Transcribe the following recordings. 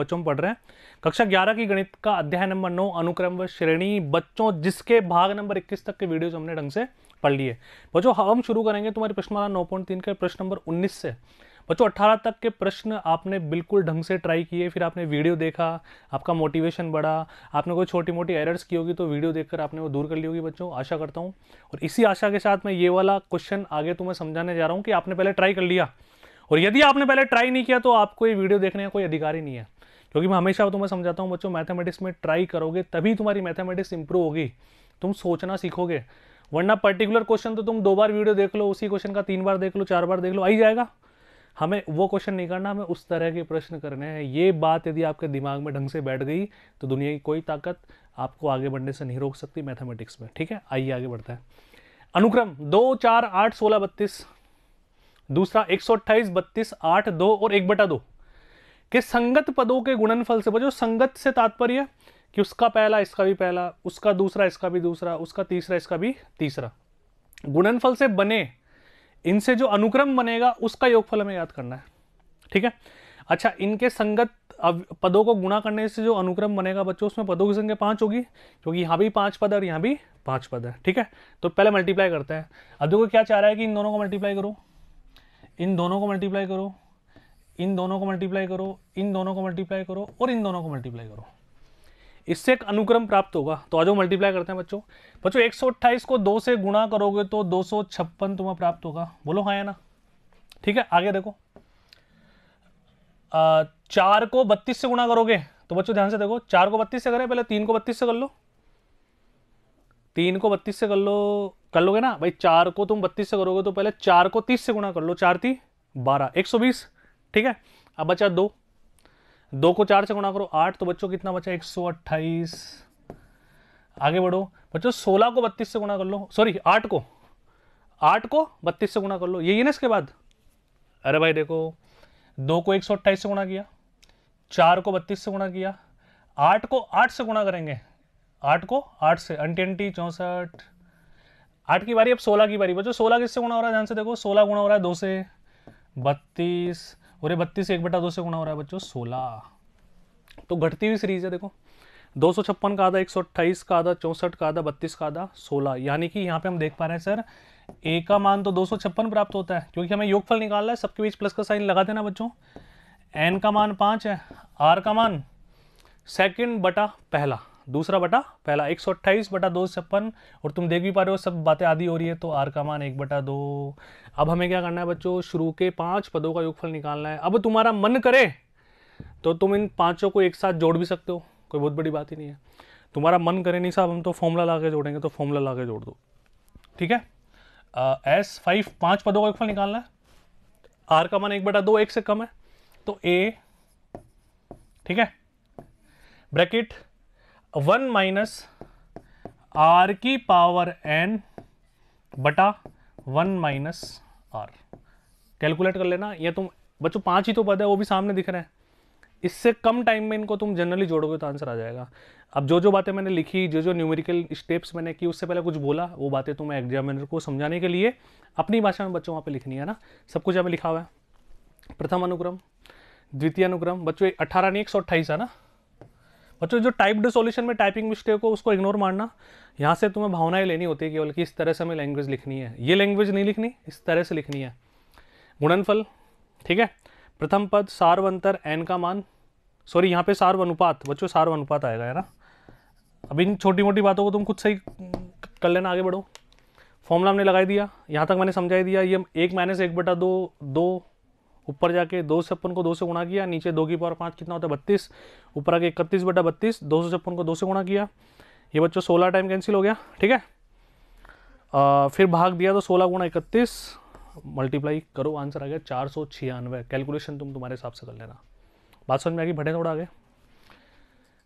बच्चों में पढ़ रहे हैं कक्षा 11 की गणित का अध्याय नंबर 9 अनुक्रम व श्रेणी बच्चों जिसके भाग नंबर 21 तक के वीडियोस हमने ढंग से पढ़ लिए बच्चों हाँ, हम शुरू करेंगे तुम्हारे प्रश्नमाला 9.3 के प्रश्न नंबर 19 से बच्चों 18 तक के प्रश्न आपने बिल्कुल ढंग से ट्राई किए फिर आपने वीडियो देखा आपका मोटिवेशन बढ़ा आपने कोई छोटी मोटी एरर्स की होगी तो वीडियो देखकर आपने वो दूर कर ली होगी बच्चों आशा करता हूँ और इसी आशा के साथ मैं ये वाला क्वेश्चन आगे तुम्हें समझाने जा रहा हूँ कि आपने पहले ट्राई कर लिया और यदि आपने पहले ट्राई नहीं किया तो आपको ये वीडियो देखने का कोई अधिकार ही नहीं है क्योंकि मैं हमेशा तुम्हें समझाता हूँ बच्चों मैथमेटिक्स में ट्राई करोगे तभी तुम्हारी मैथमेटिक्स इंप्रूव होगी तुम सोचना सीखोगे वरना पर्टिकुलर क्वेश्चन तो तुम दो बार वीडियो देख लो उसी क्वेश्चन का तीन बार देख लो चार बार देख लो आई जाएगा हमें वो क्वेश्चन नहीं करना हमें उस तरह के प्रश्न करने हैं ये बात यदि आपके दिमाग में ढंग से बैठ गई तो दुनिया की कोई ताकत आपको आगे बढ़ने से नहीं रोक सकती मैथमेटिक्स में ठीक है आइए आगे बढ़ता है अनुक्रम दो चार आठ सोलह बत्तीस दूसरा एक सौ अट्ठाईस बत्तीस आठ दो और एक बटा दो कि संगत पदों के गुणनफल से बचो संगत से तात्पर्य कि उसका पहला इसका भी पहला उसका दूसरा इसका भी दूसरा उसका तीसरा इसका भी तीसरा गुणनफल से बने इनसे जो अनुक्रम बनेगा उसका योगफल हमें याद करना है ठीक है अच्छा इनके संगत पदों को गुणा करने से जो अनुक्रम बनेगा बच्चों उसमें पदों की संख्या पाँच होगी क्योंकि यहाँ भी पाँच पद और यहाँ भी पाँच पद है ठीक है तो पहले मल्टीप्लाई करते हैं अब देखो क्या चाह रहा है कि इन दोनों को मल्टीप्लाई करो इन दोनों को मल्टीप्लाई करो इन दोनों को मल्टीप्लाई करो इन दोनों को मल्टीप्लाई करो और इन दोनों को मल्टीप्लाई करो इससे एक अनुक्रम प्राप्त होगा तो आज मल्टीप्लाई करते हैं बच्चों बच्चों एक को दो से गुणा करोगे तो दो तुम्हें प्राप्त होगा बोलो हाँ या ना ठीक है आगे देखो आ, चार को बत्तीस से गुणा करोगे तो बच्चों ध्यान से देखो चार को बत्तीस से करें पहले तीन को बत्तीस से कर लो तीन को बत्तीस से कर लो कर लोगे ना भाई चार को तुम बत्तीस से करोगे तो पहले चार को तीस से गुणा कर लो चार थी बारह एक सौ बीस ठीक है अब बचा दो दो को चार से गुणा करो आठ तो बच्चों कितना बचा एक सौ अट्ठाईस आगे बढ़ो बच्चों सोलह को बत्तीस से गुणा कर लो सॉरी आठ को आठ को बत्तीस से गुणा कर लो यही है ना इसके बाद अरे भाई देखो दो को एक सौ अट्ठाईस से गुणा किया चार को बत्तीस से गुणा किया आठ को आठ से गुणा करेंगे आठ को आठ से अंटी चौसठ चौंसठ आठ की बारी अब सोलह की बारी बच्चों सोलह किससे गुणा हो रहा है ध्यान से देखो सोलह गुणा हो रहा है दो से बत्तीस और ये बत्तीस एक बटा दो से गुणा हो रहा है बच्चों सोलह तो घटती हुई सीरीज है देखो दो सौ छप्पन का आधा एक सौ अट्ठाईस का आधा चौंसठ का आधा बत्तीस का आधा सोलह यानी कि यहाँ पे हम देख पा रहे हैं सर ए का मान तो दो सौ छप्पन प्राप्त होता है क्योंकि हमें योगफल निकालना है सबके बीच प्लस का साइन लगा देना बच्चों एन का मान पाँच है आर का मान सेकेंड बटा पहला दूसरा बटा पहला एक सौ अट्ठाईस बटा दो छप्पन और तुम देख भी पा रहे हो सब बातें आधी हो रही है तो आर का मान एक बटा दो अब हमें क्या करना है बच्चों शुरू के पांच पदों का योगफल निकालना है अब तुम्हारा मन करे तो तुम इन पांचों को एक साथ जोड़ भी सकते हो कोई बहुत बड़ी बात ही नहीं है तुम्हारा मन करे नहीं साहब हम तो फॉर्मूला ला जोड़ेंगे तो फॉर्मूला ला जोड़ दो ठीक है एस फाइव पाँच पदों का योगफल निकालना है आर का मान एक बटा दो एक से कम है तो ए ठीक है ब्रैकेट वन माइनस आर की पावर एन बटा वन माइनस आर कैलकुलेट कर लेना या तुम बच्चों पांच ही तो पद है वो भी सामने दिख रहे हैं इससे कम टाइम में इनको तुम जनरली जोड़ोगे तो आंसर आ जाएगा अब जो जो बातें मैंने लिखी जो जो न्यूमेरिकल स्टेप्स मैंने की उससे पहले कुछ बोला वो बातें तुम्हें तो एग्जामिनर को समझाने के लिए अपनी भाषा में बच्चों वहाँ पे लिखनी है ना सब कुछ यहाँ पे लिखा हुआ है प्रथम अनुक्रम द्वितीय अनुक्रम बच्चों अठारह नहीं एक सौ अट्ठाईस है ना बच्चों तो जो टाइप डिसोल्यूशन में टाइपिंग मिस्टेक हो उसको इग्नोर मारना यहाँ से तुम्हें भावनाएं लेनी होती है केवल कि इस तरह से हमें लैंग्वेज लिखनी है ये लैंग्वेज नहीं लिखनी इस तरह से लिखनी है गुणनफल ठीक है प्रथम पद सार्वंतर एन का मान सॉरी यहाँ पे सार्व अनुपात बच्चों सार्व अनुपात आएगा है ना अब इन छोटी मोटी बातों को तुम खुद सही कर लेना आगे बढ़ो फॉर्मूला हमने लगाई दिया यहाँ तक मैंने समझाई दिया ये एक माइनस एक बटा दो दो ऊपर जाके दो से छप्पन को दो से गुणा किया नीचे दो की पावर पाँच कितना होता है बत्तीस ऊपर आके इकतीस बटा बत्तीस दो सौ छप्पन को दो से गुणा किया ये बच्चों सोलह टाइम कैंसिल हो गया ठीक है आ, फिर भाग दिया तो सोलह गुणा इकतीस मल्टीप्लाई करो आंसर आ गया चार सौ छियानवे कैलकुलेशन तुम तुम्हारे हिसाब से कर लेना बात समझ में आ गई बढ़े थोड़ा आगे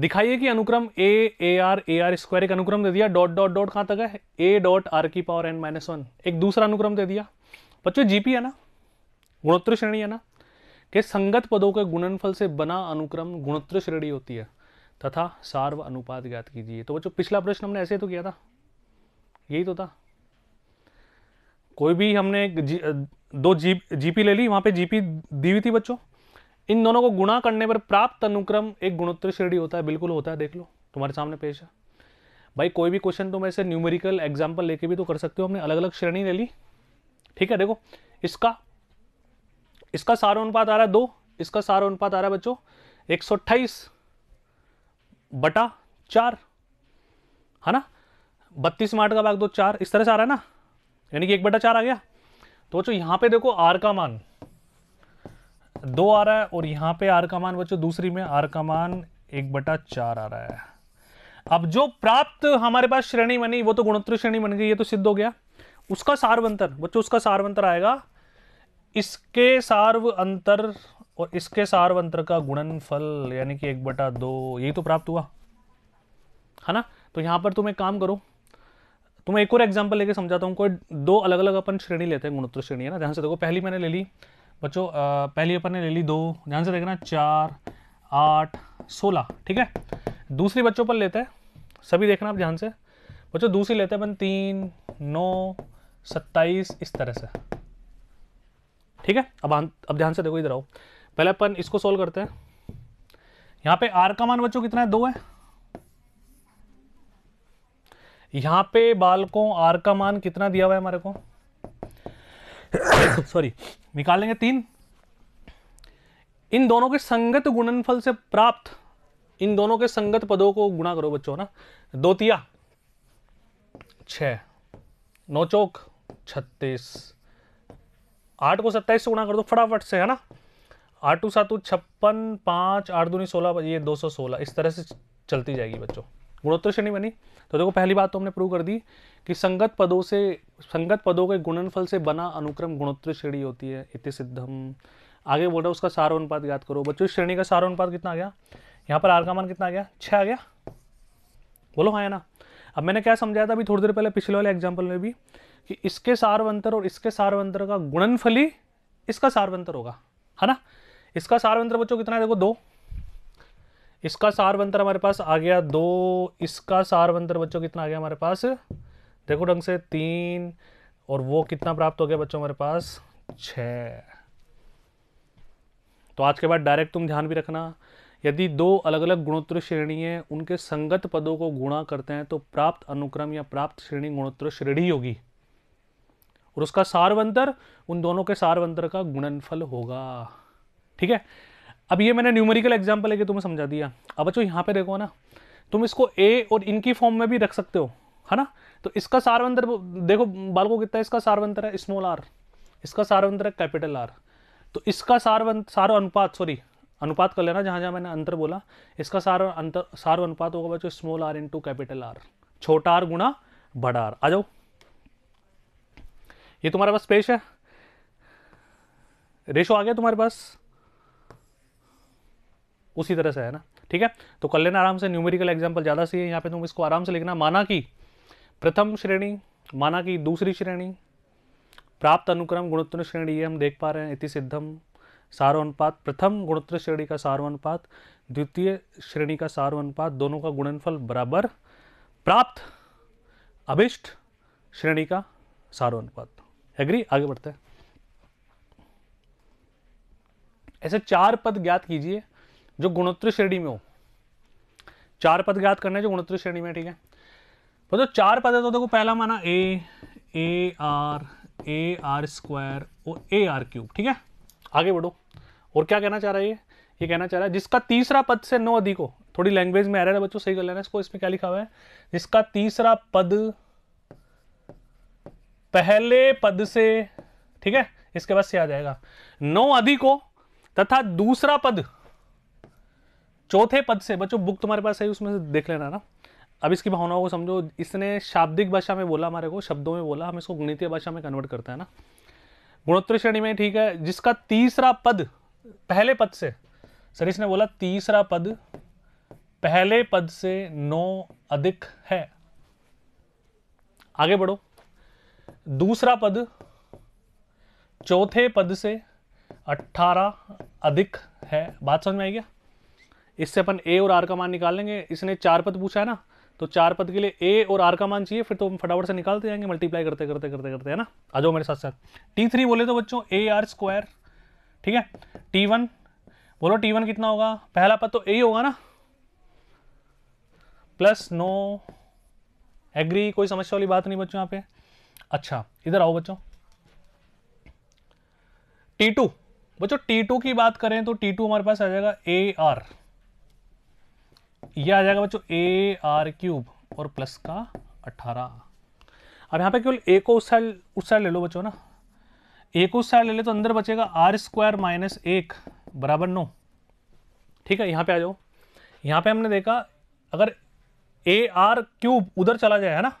दिखाइए कि अनुक्रम A A R A R square एक अनुक्रम दे दिया डॉट डॉट डॉट कहाँ तक है ए डॉट आर की पावर एन माइनस वन एक दूसरा अनुक्रम दे दिया बच्चों जीपी है ना गुणोत्तर श्रेणी है ना कि संगत पदों के गुणनफल से बना अनुक्रम गुणोत्तर श्रेणी होती है तथा सार्व अनुपात ज्ञात कीजिए तो बच्चों पिछला प्रश्न हमने ऐसे तो किया था यही तो था कोई भी हमने जी, दो जी जीपी ले ली वहां पे जीपी दी हुई थी बच्चों इन दोनों को गुणा करने पर प्राप्त अनुक्रम एक गुणोत्तर श्रेणी होता है बिल्कुल होता है देख लो तुम्हारे सामने पेश है भाई कोई भी क्वेश्चन तुम ऐसे न्यूमेरिकल एग्जाम्पल लेके भी तो कर सकते हो हमने अलग अलग श्रेणी ले ली ठीक है देखो इसका इसका सारा अनुपात आ रहा है दो इसका सारा अनुपात आ रहा है बच्चों एक सौ अट्ठाईस बटा चार है ना बत्तीस मार्ट का भाग दो चार इस तरह से आ रहा है ना यानी कि एक बटा चार आ गया तो बच्चों यहां पे देखो आर का मान दो आ रहा है और यहां पे आर का मान बच्चों दूसरी में आर का मान एक बटा चार आ रहा है अब जो प्राप्त हमारे पास श्रेणी बनी वो तो गुणोत्तर श्रेणी बन गई ये तो सिद्ध हो गया उसका सारवंतर बच्चों उसका सारवंतर आएगा इसके सार्व अंतर और इसके सार्व अंतर का गुणनफल यानी कि एक बटा दो यही तो प्राप्त हुआ है ना तो यहां पर तुम एक काम करो तुम्हें एक और एग्जाम्पल लेके समझाता हूँ कोई दो अलग अलग अपन श्रेणी लेते हैं गुणोत्तर श्रेणी है ना ध्यान से देखो पहली मैंने ले ली बच्चों पहली अपन ने ले ली दो ध्यान से देखना चार आठ सोलह ठीक है दूसरी बच्चों पर लेते हैं सभी देखना आप ध्यान से बच्चों दूसरी लेते हैं अपन तीन नौ सत्ताईस इस तरह से ठीक है अब अब ध्यान से देखो इधर आओ पहले अपन इसको सोल्व करते हैं यहां पे आर का मान बच्चों कितना है दो है यहां पे बालकों आर का मान कितना दिया हुआ है हमारे को सॉरी लेंगे तीन इन दोनों के संगत गुणनफल से प्राप्त इन दोनों के संगत पदों को गुणा करो बच्चों ना दो तिया छ नौ चौक छत्तीस आठ को सत्ताईस से गुणा कर दो फटाफट से है ना आठ टू सात छप्पन पाँच आठ दूनी सोलह ये दो सौ सोलह इस तरह से चलती जाएगी बच्चों गुणोत्तर श्रेणी बनी तो देखो पहली बात तो हमने प्रूव कर दी कि संगत पदों से संगत पदों के गुणनफल से बना अनुक्रम गुणोत्तर श्रेणी होती है इति सिद्धम आगे बोल रहे उसका सारा अनुपात याद करो बच्चों श्रेणी का सारा अनुपात कितना आ गया यहाँ पर आर का मान कितना आ गया छः आ गया बोलो हाँ ना अब मैंने क्या समझाया था अभी थोड़ी देर पहले पिछले वाले एग्जाम्पल में भी कि इसके सार्वंतर और इसके सार्वंतर का गुणनफल ही इसका सार्वंतर होगा है ना इसका सार्वंतर बच्चों कितना है देखो दो इसका सार्वंतर हमारे पास आ गया दो इसका सार्वंतर बच्चों कितना आ गया हमारे पास देखो ढंग से तीन और वो कितना प्राप्त हो गया बच्चों हमारे पास छ तो आज के बाद डायरेक्ट तुम ध्यान भी रखना यदि दो अलग अलग गुणोत्तर श्रेणी हैं उनके संगत पदों को गुणा करते हैं तो प्राप्त अनुक्रम या प्राप्त श्रेणी गुणोत्तर श्रेणी होगी और उसका सारवंतर उन दोनों के सारवंतर का गुणनफल होगा ठीक है अब ये मैंने न्यूमेरिकल एग्जाम्पल लेके तुम्हें समझा दिया अब बच्चों यहाँ पे देखो ना तुम इसको ए और इनकी फॉर्म में भी रख सकते हो है ना तो इसका सारवंतर देखो बाल को कितना इसका सारवंतर है स्मॉल आर इसका सारवंतर है कैपिटल आर तो इसका सारवंत सार अनुपात सॉरी अनुपात कर लेना जहाँ जहाँ मैंने अंतर बोला इसका सार अंतर सार अनुपात होगा बच्चों small R into capital R छोटा आर गुणा बड़ा आर आ जाओ ये तुम्हारे पास पेश है रेशो आ गया तुम्हारे पास उसी तरह से है ना ठीक है तो कर लेना आराम से न्यूमेरिकल एग्जाम्पल ज़्यादा सी है यहाँ पे तुम इसको आराम से लिखना माना कि प्रथम श्रेणी माना कि दूसरी श्रेणी प्राप्त अनुक्रम गुणोत्तर श्रेणी ये हम देख पा रहे हैं इति सिद्धम सार्वनुपात प्रथम गुणोत्तर श्रेणी का सार्वनुपात द्वितीय श्रेणी का सार्वनुपात दोनों का गुणनफल बराबर प्राप्त अभिष्ट श्रेणी का सार्वनुपात एग्री आगे बढ़ते हैं ऐसे चार पद ज्ञात कीजिए जो गुणोत्तर श्रेणी में हो चार पद ज्ञात करने जो गुणोत्तर श्रेणी में ठीक है तो जो चार पद है तो देखो पहला माना a A R A R square और ए आर क्यूब ठीक है आगे बढ़ो और क्या कहना चाह रहा है ये ये कहना चाह रहा है जिसका तीसरा पद से नौ अधिक हो थोड़ी लैंग्वेज में आ रहा है बच्चों सही कर लेना इसको इसमें क्या लिखा हुआ है जिसका तीसरा पद पहले पद से ठीक है इसके बाद से आ जाएगा नौ अधिको तथा दूसरा पद चौथे पद से बच्चों बुक तुम्हारे पास है उसमें से देख लेना ना अब इसकी भावनाओं को समझो इसने शाब्दिक भाषा में बोला हमारे को शब्दों में बोला हम इसको गणितीय भाषा में कन्वर्ट करते हैं ना गुणोत्तर श्रेणी में ठीक है जिसका तीसरा पद पहले पद से सर इसने बोला तीसरा पद पहले पद से नौ अधिक है आगे बढ़ो दूसरा पद चौथे पद से 18 अधिक है बात समझ में आई क्या इससे अपन ए और आर का मान निकाल लेंगे इसने चार पद पूछा है ना तो चार पद के लिए ए और आर का मान चाहिए फिर तो हम फटाफट से निकालते जाएंगे मल्टीप्लाई करते करते करते करते है ना आ जाओ मेरे साथ साथ टी थ्री बोले तो बच्चों ए आर स्क्वायर ठीक है टी वन बोलो टी वन कितना होगा पहला पद तो ए होगा ना प्लस नो एग्री कोई समस्या वाली बात नहीं बच्चों यहाँ पे अच्छा इधर आओ बच्चों टी टू बच्चों टी टू की बात करें तो टी टू हमारे पास आ जाएगा ए आर यह आ जाएगा बच्चों ए आर क्यूब और प्लस का अठारह अब यहां पे केवल ए को उस साइड उस साइड ले लो बच्चों ना ए को उस साइड ले ले तो अंदर बचेगा आर स्क्वायर माइनस एक बराबर नो ठीक है यहां पे आ जाओ यहां पे हमने देखा अगर ए आर क्यूब उधर चला जाए है ना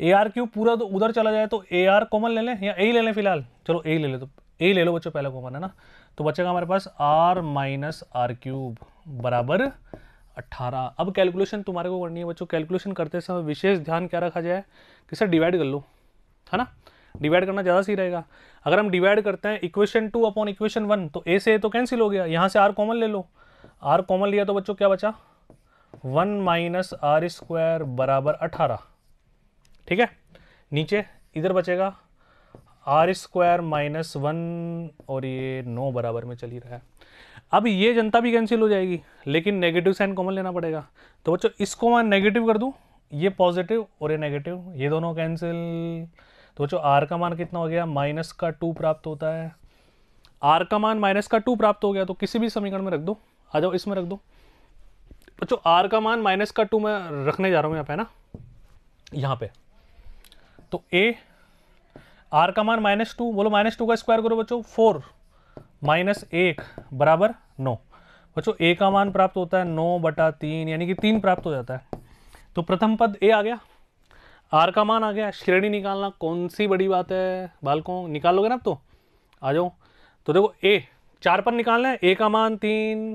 ए आर क्यूब पूरा तो उधर चला जाए तो ए आर कॉमन ले लें या ए ले लें फिलहाल चलो ए ले लें तो ए ले लो बच्चों पहला कॉमन है ना तो बच्चा का हमारे पास आर माइनस आर क्यूब बराबर अट्ठारह अब कैलकुलेशन तुम्हारे को करनी है बच्चों कैलकुलेशन करते समय विशेष ध्यान क्या रखा जाए कि सर डिवाइड कर लो है ना डिवाइड करना ज़्यादा सही रहेगा अगर हम डिवाइड करते हैं equation two upon equation one तो ए से ए तो कैंसिल हो गया यहाँ से आर कॉमन ले लो आर कॉमन लिया तो बच्चों क्या बचा वन माइनस आर स्क्वायर बराबर अठारह ठीक है नीचे इधर बचेगा आर स्क्वायर माइनस वन और ये नौ बराबर में चल ही रहा है अब ये जनता भी कैंसिल हो जाएगी लेकिन नेगेटिव साइन कॉमन लेना पड़ेगा तो बच्चों इसको मैं नेगेटिव कर दूँ ये पॉजिटिव और ये नेगेटिव ये दोनों कैंसिल तो बच्चों आर का मान कितना हो गया माइनस का टू प्राप्त होता है आर का मान माइनस का टू प्राप्त हो गया तो किसी भी समीकरण में रख दो आ जाओ इसमें रख दो बच्चों आर का मान माइनस का टू मैं रखने जा रहा हूँ यहाँ पे ना यहाँ पे तो ए आर का मान माइनस टू बोलो माइनस टू का स्क्वायर करो बच्चों फोर माइनस एक बराबर नौ बच्चों ए का मान प्राप्त होता है नौ बटा तीन यानी कि तीन प्राप्त हो जाता है तो प्रथम पद ए आ गया आर का मान आ गया श्रेणी निकालना कौन सी बड़ी बात है बालकों निकाल लोगे ना आप तो आ जाओ तो देखो ए चार पर निकालना है ए का मान तीन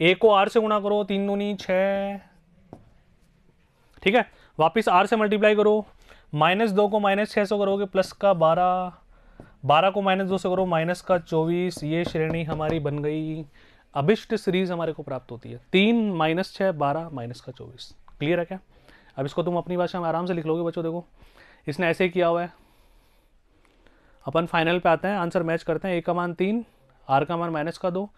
ए को आर से गुणा करो तीन दूनी छ ठीक है वापिस आर से मल्टीप्लाई करो माइनस दो को माइनस छः सौ करोगे प्लस का बारह बारह को माइनस दो सौ करो माइनस का चौबीस ये श्रेणी हमारी बन गई अभिष्ट सीरीज हमारे को प्राप्त होती है तीन माइनस छः बारह माइनस का चौबीस क्लियर है क्या अब इसको तुम अपनी भाषा में आराम से लिख लोगे बच्चों देखो इसने ऐसे किया हुआ है अपन फाइनल पे आते हैं आंसर मैच करते हैं ए का मान तीन आर का मान माइनस का दो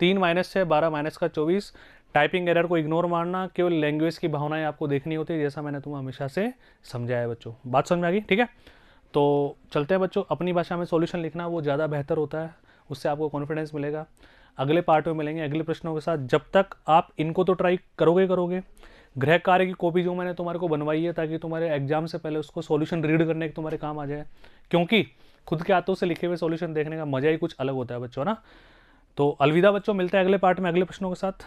तीन माइनस छः बारह माइनस का चौबीस टाइपिंग एरर को इग्नोर मारना केवल लैंग्वेज की भावनाएं आपको देखनी होती है जैसा मैंने तुम्हें हमेशा से समझाया है बच्चों बात समझ में आ गई ठीक है तो चलते हैं बच्चों अपनी भाषा में सॉल्यूशन लिखना वो ज़्यादा बेहतर होता है उससे आपको कॉन्फिडेंस मिलेगा अगले पार्ट में मिलेंगे अगले प्रश्नों के साथ जब तक आप इनको तो ट्राई करोगे करोगे गृह कार्य की कॉपी जो मैंने तुम्हारे को बनवाई है ताकि तुम्हारे एग्जाम से पहले उसको सॉल्यूशन रीड करने के तुम्हारे काम आ जाए क्योंकि खुद के हाथों से लिखे हुए सॉल्यूशन देखने का मज़ा ही कुछ अलग होता है बच्चों ना तो अलविदा बच्चों मिलते हैं अगले पार्ट में अगले प्रश्नों के साथ